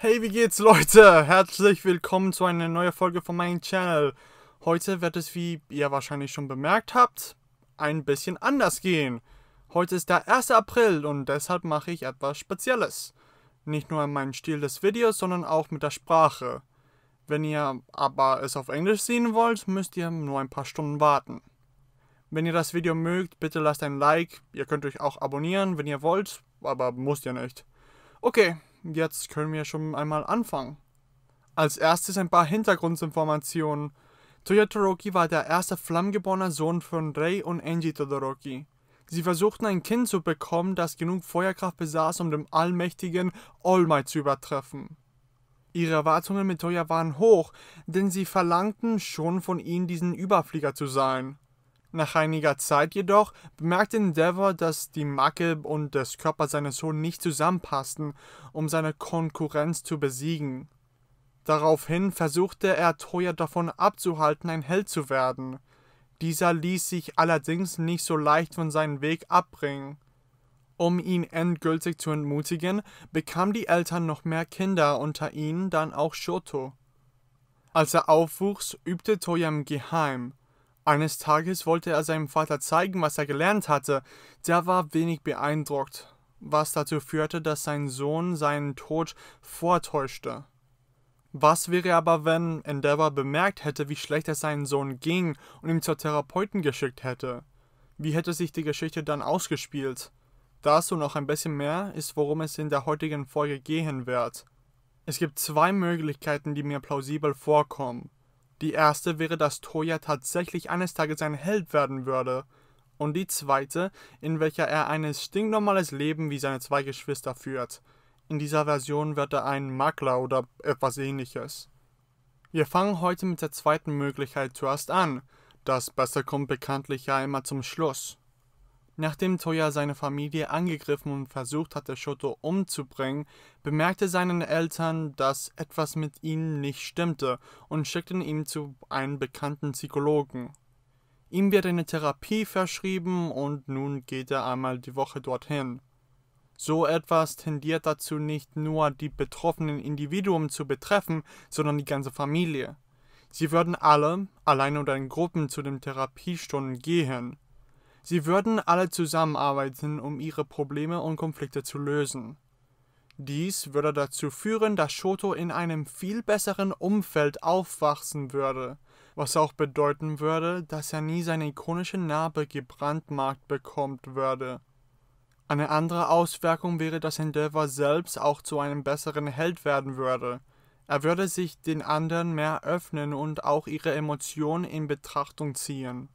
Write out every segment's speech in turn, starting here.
Hey, wie geht's Leute? Herzlich willkommen zu einer neuen Folge von meinem Channel. Heute wird es, wie ihr wahrscheinlich schon bemerkt habt, ein bisschen anders gehen. Heute ist der 1. April und deshalb mache ich etwas Spezielles. Nicht nur in meinem Stil des Videos, sondern auch mit der Sprache. Wenn ihr aber es auf Englisch sehen wollt, müsst ihr nur ein paar Stunden warten. Wenn ihr das Video mögt, bitte lasst ein Like. Ihr könnt euch auch abonnieren, wenn ihr wollt, aber müsst ihr nicht. Okay, jetzt können wir schon einmal anfangen. Als erstes ein paar Hintergrundinformationen. Toya Todoroki war der erste flammgeborene Sohn von Rei und Enji Todoroki. Sie versuchten ein Kind zu bekommen, das genug Feuerkraft besaß, um dem allmächtigen All Might zu übertreffen. Ihre Erwartungen mit Toya waren hoch, denn sie verlangten schon von ihm, diesen Überflieger zu sein. Nach einiger Zeit jedoch bemerkte Endeavor, dass die Macke und das Körper seines Sohnes nicht zusammenpassten, um seine Konkurrenz zu besiegen. Daraufhin versuchte er Toya davon abzuhalten, ein Held zu werden. Dieser ließ sich allerdings nicht so leicht von seinem Weg abbringen. Um ihn endgültig zu entmutigen, bekamen die Eltern noch mehr Kinder, unter ihnen dann auch Shoto. Als er aufwuchs, übte Toya im Geheim, eines Tages wollte er seinem Vater zeigen, was er gelernt hatte. Der war wenig beeindruckt, was dazu führte, dass sein Sohn seinen Tod vortäuschte. Was wäre aber, wenn Endeavor bemerkt hätte, wie schlecht es seinen Sohn ging und ihn zur Therapeuten geschickt hätte? Wie hätte sich die Geschichte dann ausgespielt? Das und noch ein bisschen mehr ist, worum es in der heutigen Folge gehen wird. Es gibt zwei Möglichkeiten, die mir plausibel vorkommen. Die erste wäre, dass Toya tatsächlich eines Tages ein Held werden würde. Und die zweite, in welcher er ein stinknormales Leben wie seine zwei Geschwister führt. In dieser Version wird er ein Makler oder etwas ähnliches. Wir fangen heute mit der zweiten Möglichkeit zuerst an. Das Beste kommt bekanntlich ja immer zum Schluss. Nachdem Toya seine Familie angegriffen und versucht hatte, Shoto umzubringen, bemerkte seinen Eltern, dass etwas mit ihnen nicht stimmte und schickten ihn zu einem bekannten Psychologen. Ihm wird eine Therapie verschrieben und nun geht er einmal die Woche dorthin. So etwas tendiert dazu nicht nur die betroffenen Individuen zu betreffen, sondern die ganze Familie. Sie würden alle, allein oder in Gruppen, zu den Therapiestunden gehen. Sie würden alle zusammenarbeiten, um ihre Probleme und Konflikte zu lösen. Dies würde dazu führen, dass Shoto in einem viel besseren Umfeld aufwachsen würde, was auch bedeuten würde, dass er nie seine ikonische Narbe gebrandmarkt bekommt würde. Eine andere Auswirkung wäre, dass Endeavor selbst auch zu einem besseren Held werden würde. Er würde sich den anderen mehr öffnen und auch ihre Emotionen in Betrachtung ziehen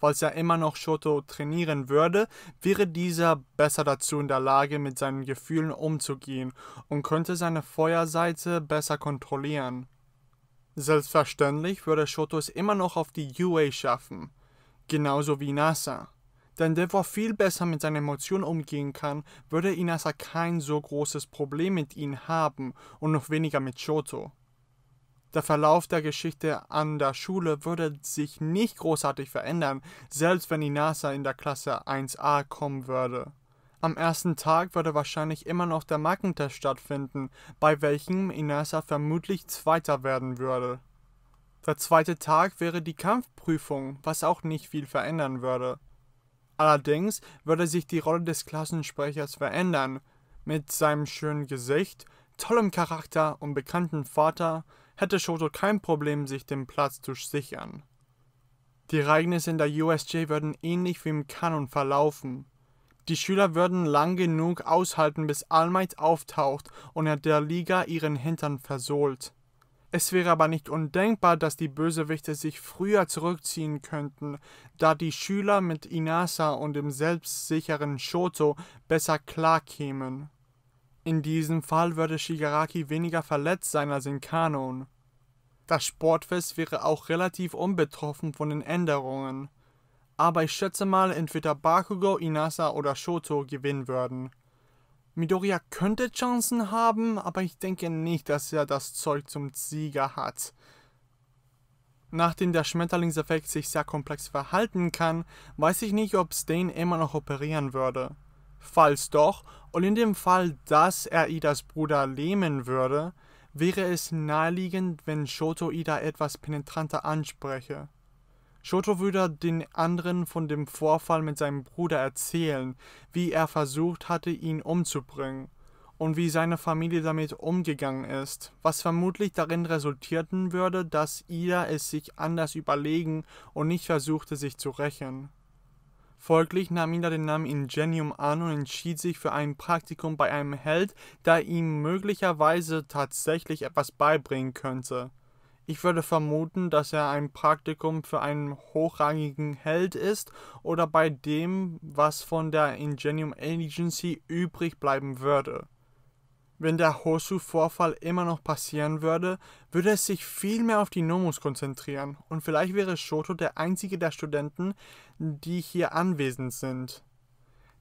falls er immer noch Shoto trainieren würde, wäre dieser besser dazu in der Lage, mit seinen Gefühlen umzugehen und könnte seine Feuerseite besser kontrollieren. Selbstverständlich würde Shoto es immer noch auf die UA schaffen, genauso wie Nasa. Denn der, Devor viel besser mit seinen Emotionen umgehen kann, würde Inasa kein so großes Problem mit ihm haben und noch weniger mit Shoto. Der Verlauf der Geschichte an der Schule würde sich nicht großartig verändern, selbst wenn die NASA in der Klasse 1a kommen würde. Am ersten Tag würde wahrscheinlich immer noch der Markentest stattfinden, bei welchem Inasa vermutlich Zweiter werden würde. Der zweite Tag wäre die Kampfprüfung, was auch nicht viel verändern würde. Allerdings würde sich die Rolle des Klassensprechers verändern. Mit seinem schönen Gesicht, tollem Charakter und bekannten Vater hätte Shoto kein Problem, sich den Platz zu sichern. Die Ereignisse in der USJ würden ähnlich wie im Kanon verlaufen. Die Schüler würden lang genug aushalten, bis Almight auftaucht und er der Liga ihren Hintern versohlt. Es wäre aber nicht undenkbar, dass die Bösewichte sich früher zurückziehen könnten, da die Schüler mit Inasa und dem selbstsicheren Shoto besser klarkämen. In diesem Fall würde Shigaraki weniger verletzt sein als in Kanon. Das Sportfest wäre auch relativ unbetroffen von den Änderungen. Aber ich schätze mal, entweder Bakugo, Inasa oder Shoto gewinnen würden. Midoriya könnte Chancen haben, aber ich denke nicht, dass er das Zeug zum Sieger hat. Nachdem der Schmetterlingseffekt sich sehr komplex verhalten kann, weiß ich nicht, ob Stain immer noch operieren würde. Falls doch, und in dem Fall, dass er Idas Bruder lähmen würde, wäre es naheliegend, wenn Shoto Ida etwas penetranter anspreche. Shoto würde den anderen von dem Vorfall mit seinem Bruder erzählen, wie er versucht hatte, ihn umzubringen, und wie seine Familie damit umgegangen ist, was vermutlich darin resultierten würde, dass Ida es sich anders überlegen und nicht versuchte, sich zu rächen. Folglich nahm Ida den Namen Ingenium an und entschied sich für ein Praktikum bei einem Held, der ihm möglicherweise tatsächlich etwas beibringen könnte. Ich würde vermuten, dass er ein Praktikum für einen hochrangigen Held ist oder bei dem, was von der Ingenium Agency übrig bleiben würde. Wenn der hosu vorfall immer noch passieren würde, würde es sich viel mehr auf die Nomus konzentrieren und vielleicht wäre Shoto der einzige der Studenten, die hier anwesend sind.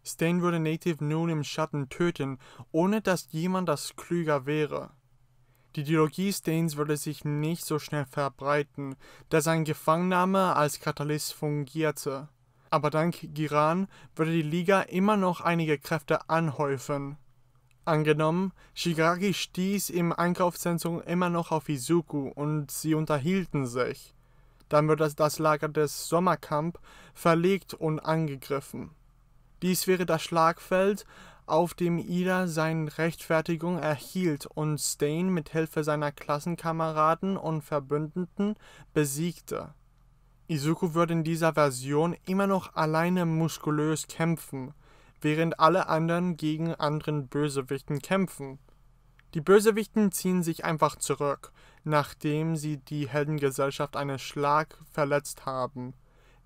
Stain würde Native nun im Schatten töten, ohne dass jemand das klüger wäre. Die Ideologie Stains würde sich nicht so schnell verbreiten, da sein Gefangennahme als Katalyst fungierte. Aber dank Giran würde die Liga immer noch einige Kräfte anhäufen. Angenommen, Shigaraki stieß im Einkaufszentrum immer noch auf Izuku und sie unterhielten sich. Dann wird das, Lager des Sommerkamp verlegt und angegriffen. Dies wäre das Schlagfeld, auf dem Ida seine Rechtfertigung erhielt und Stain mit Hilfe seiner Klassenkameraden und Verbündeten besiegte. Izuku würde in dieser Version immer noch alleine muskulös kämpfen, während alle anderen gegen anderen Bösewichten kämpfen. Die Bösewichten ziehen sich einfach zurück, nachdem sie die Heldengesellschaft einen Schlag verletzt haben.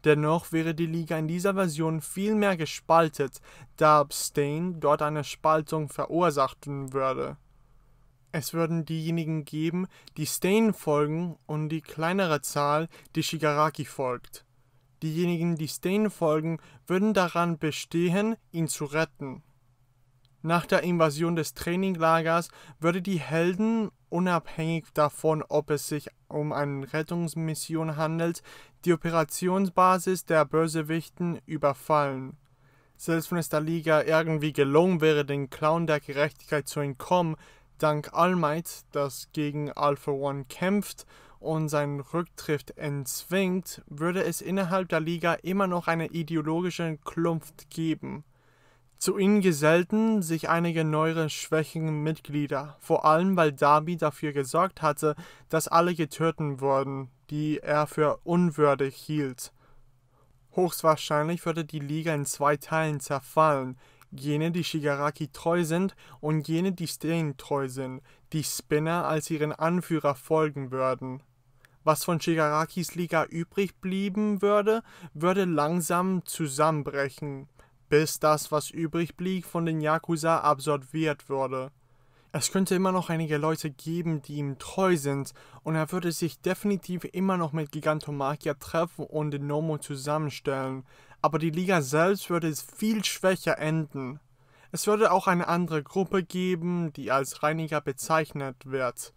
Dennoch wäre die Liga in dieser Version viel mehr gespaltet, da Abstain dort eine Spaltung verursachen würde. Es würden diejenigen geben, die Stain folgen und die kleinere Zahl, die Shigaraki folgt. Diejenigen, die Stain folgen, würden daran bestehen, ihn zu retten. Nach der Invasion des Traininglagers würde die Helden, unabhängig davon, ob es sich um eine Rettungsmission handelt, die Operationsbasis der Bösewichten überfallen. Selbst wenn es der Liga irgendwie gelungen wäre, den Clown der Gerechtigkeit zu entkommen, dank All Might, das gegen Alpha One kämpft und seinen Rücktritt entzwingt, würde es innerhalb der Liga immer noch eine ideologische Kluft geben. Zu ihnen gesellten sich einige neuere schwächen Mitglieder, vor allem weil Darby dafür gesorgt hatte, dass alle getötet wurden, die er für unwürdig hielt. Höchstwahrscheinlich würde die Liga in zwei Teilen zerfallen, jene, die Shigaraki treu sind und jene, die Stain treu sind, die Spinner als ihren Anführer folgen würden was von Shigarakis Liga übrig blieben würde, würde langsam zusammenbrechen, bis das, was übrig blieb, von den Yakuza absorbiert würde. Es könnte immer noch einige Leute geben, die ihm treu sind, und er würde sich definitiv immer noch mit Gigantomachia treffen und den Nomo zusammenstellen, aber die Liga selbst würde es viel schwächer enden. Es würde auch eine andere Gruppe geben, die als Reiniger bezeichnet wird.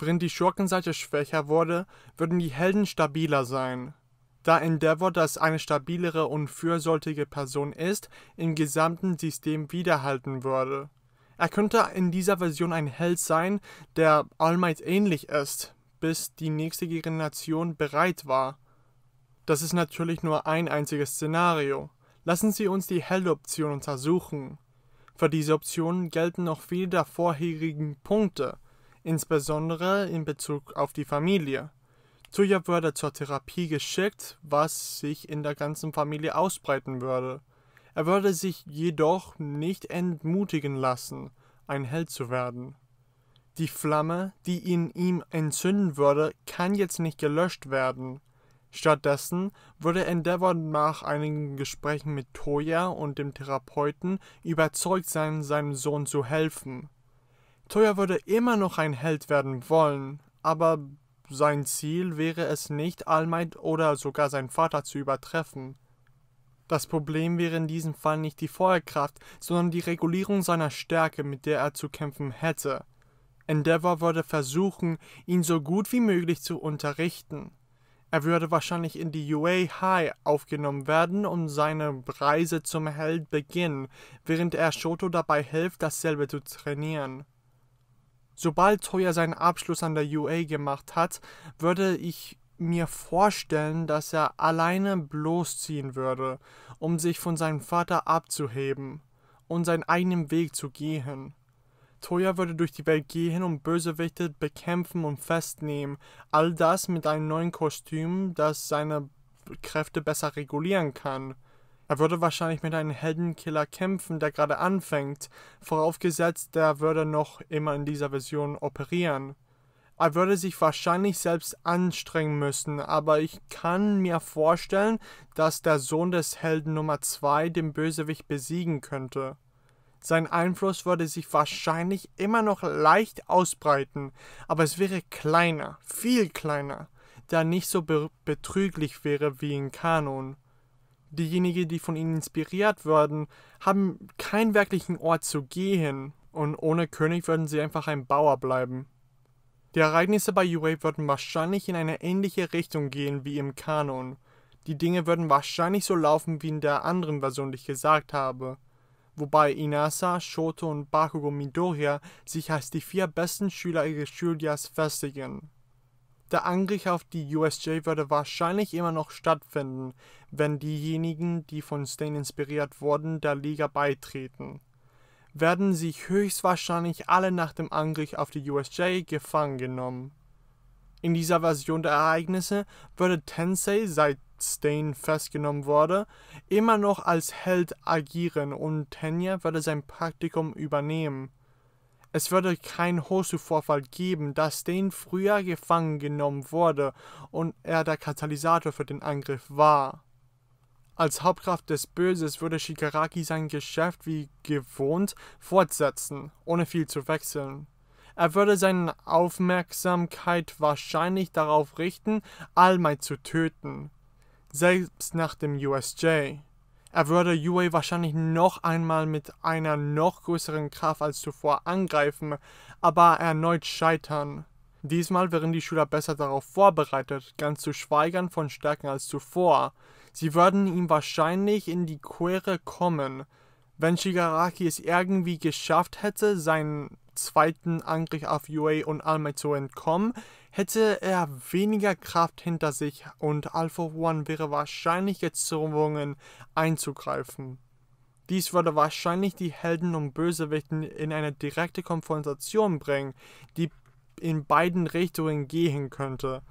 Während die Schurkenseite schwächer wurde, würden die Helden stabiler sein. Da Endeavor das eine stabilere und fürsorgliche Person ist, im gesamten System widerhalten würde. Er könnte in dieser Version ein Held sein, der All Might ähnlich ist, bis die nächste Generation bereit war. Das ist natürlich nur ein einziges Szenario. Lassen Sie uns die held untersuchen. Für diese Option gelten noch viele der vorherigen Punkte, insbesondere in Bezug auf die Familie. Tuya wurde zur Therapie geschickt, was sich in der ganzen Familie ausbreiten würde. Er würde sich jedoch nicht entmutigen lassen, ein Held zu werden. Die Flamme, die in ihm entzünden würde, kann jetzt nicht gelöscht werden. Stattdessen wurde Endeavor nach einigen Gesprächen mit Toya und dem Therapeuten überzeugt sein, seinem Sohn zu helfen. Toya würde immer noch ein Held werden wollen, aber sein Ziel wäre es nicht, Allmight oder sogar seinen Vater zu übertreffen. Das Problem wäre in diesem Fall nicht die Feuerkraft, sondern die Regulierung seiner Stärke, mit der er zu kämpfen hätte. Endeavor würde versuchen, ihn so gut wie möglich zu unterrichten. Er würde wahrscheinlich in die UA High aufgenommen werden und seine Reise zum Held beginnen, während er Shoto dabei hilft, dasselbe zu trainieren. Sobald Toya seinen Abschluss an der UA gemacht hat, würde ich mir vorstellen, dass er alleine bloßziehen würde, um sich von seinem Vater abzuheben und seinen eigenen Weg zu gehen. Toya würde durch die Welt gehen und Bösewichte bekämpfen und festnehmen, all das mit einem neuen Kostüm, das seine Kräfte besser regulieren kann. Er würde wahrscheinlich mit einem Heldenkiller kämpfen, der gerade anfängt, vorausgesetzt, der würde noch immer in dieser Version operieren. Er würde sich wahrscheinlich selbst anstrengen müssen, aber ich kann mir vorstellen, dass der Sohn des Helden Nummer 2 den Bösewicht besiegen könnte. Sein Einfluss würde sich wahrscheinlich immer noch leicht ausbreiten, aber es wäre kleiner, viel kleiner, da nicht so be betrüglich wäre wie in Kanon diejenigen, die von ihnen inspiriert wurden, haben keinen wirklichen Ort zu gehen und ohne König würden sie einfach ein Bauer bleiben. Die Ereignisse bei Yue würden wahrscheinlich in eine ähnliche Richtung gehen wie im Kanon. Die Dinge würden wahrscheinlich so laufen wie in der anderen Version, die ich gesagt habe. Wobei Inasa, Shoto und Bakugo Midoriya sich als die vier besten Schüler ihres Schuljahres festigen. Der Angriff auf die USJ würde wahrscheinlich immer noch stattfinden, wenn diejenigen, die von Stain inspiriert wurden, der Liga beitreten. Werden sich höchstwahrscheinlich alle nach dem Angriff auf die USJ gefangen genommen. In dieser Version der Ereignisse würde Tensei, seit Stain festgenommen wurde, immer noch als Held agieren und Tenya würde sein Praktikum übernehmen. Es würde keinen Hosu-Vorfall geben, dass Stain früher gefangen genommen wurde und er der Katalysator für den Angriff war. Als Hauptkraft des Böses würde Shigaraki sein Geschäft wie gewohnt fortsetzen, ohne viel zu wechseln. Er würde seine Aufmerksamkeit wahrscheinlich darauf richten, Almai zu töten, selbst nach dem USJ. Er würde Yue wahrscheinlich noch einmal mit einer noch größeren Kraft als zuvor angreifen, aber erneut scheitern. Diesmal wären die Schüler besser darauf vorbereitet, ganz zu schweigern von Stärken als zuvor. Sie würden ihm wahrscheinlich in die Quere kommen. Wenn Shigaraki es irgendwie geschafft hätte, seinen zweiten Angriff auf UA und Almay zu entkommen, hätte er weniger Kraft hinter sich und Alpha One wäre wahrscheinlich gezwungen einzugreifen. Dies würde wahrscheinlich die Helden und Bösewichten in eine direkte Konfrontation bringen, die in beiden Richtungen gehen könnte.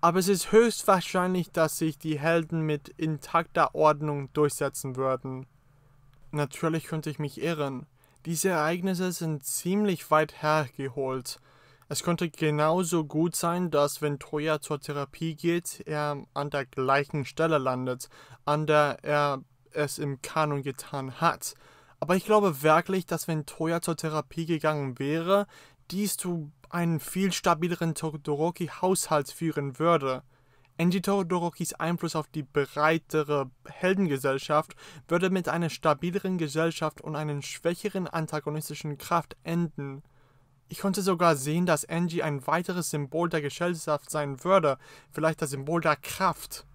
Aber es ist höchstwahrscheinlich, dass sich die Helden mit intakter Ordnung durchsetzen würden. Natürlich könnte ich mich irren, diese Ereignisse sind ziemlich weit hergeholt. Es könnte genauso gut sein, dass wenn Troja zur Therapie geht, er an der gleichen Stelle landet, an der er es im Kanon getan hat. Aber ich glaube wirklich, dass wenn Troja zur Therapie gegangen wäre, dies zu einem viel stabileren Todoroki-Haushalt führen würde. Enjiro Dorokis Einfluss auf die breitere Heldengesellschaft würde mit einer stabileren Gesellschaft und einer schwächeren antagonistischen Kraft enden. Ich konnte sogar sehen, dass Enji ein weiteres Symbol der Gesellschaft sein würde, vielleicht das Symbol der Kraft.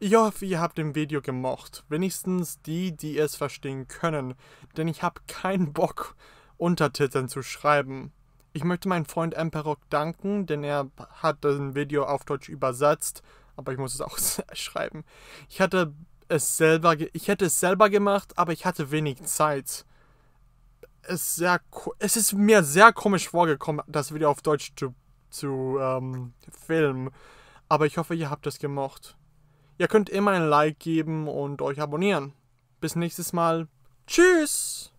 Ich hoffe, ihr habt dem Video gemocht, wenigstens die, die es verstehen können, denn ich habe keinen Bock, Untertiteln zu schreiben. Ich möchte meinem Freund Emperok danken, denn er hat das Video auf Deutsch übersetzt, aber ich muss es auch schreiben. Ich hatte es selber, ich hätte es selber gemacht, aber ich hatte wenig Zeit. Es, sehr, es ist mir sehr komisch vorgekommen, das Video auf Deutsch zu, zu ähm, filmen. Aber ich hoffe, ihr habt es gemocht. Ihr könnt immer ein Like geben und euch abonnieren. Bis nächstes Mal. Tschüss!